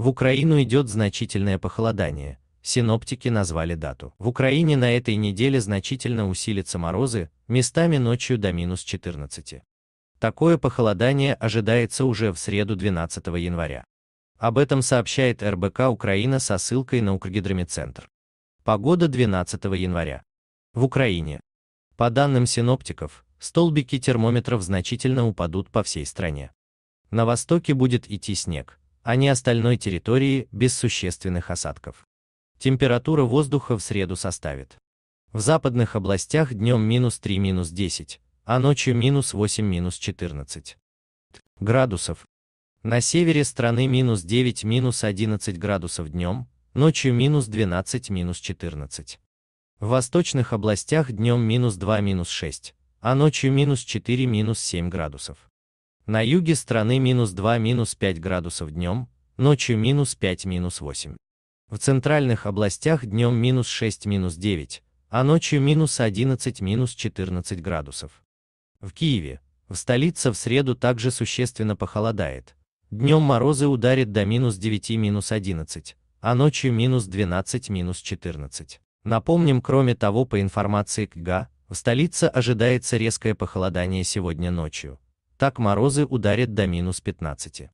В Украину идет значительное похолодание. Синоптики назвали дату. В Украине на этой неделе значительно усилятся морозы, местами ночью до минус 14. Такое похолодание ожидается уже в среду 12 января. Об этом сообщает РБК Украина со ссылкой на Укргидромедцентр. Погода 12 января. В Украине. По данным синоптиков, столбики термометров значительно упадут по всей стране. На востоке будет идти снег, а не остальной территории без существенных осадков. Температура воздуха в среду составит. В западных областях днем минус 3 минус 10, а ночью минус 8 минус 14 градусов. На севере страны минус 9 минус 11 градусов днем, ночью минус 12 минус 14. В восточных областях днем минус 2 минус 6, а ночью минус 4 минус 7 градусов. На юге страны минус 2, минус 5 градусов днем, ночью минус 5, минус 8. В центральных областях днем минус 6, минус 9, а ночью минус 11, минус 14 градусов. В Киеве, в столице в среду также существенно похолодает. Днем морозы ударят до минус 9, минус 11, а ночью минус 12, минус 14. Напомним, кроме того, по информации КГА, в столице ожидается резкое похолодание сегодня ночью так морозы ударят до минус 15.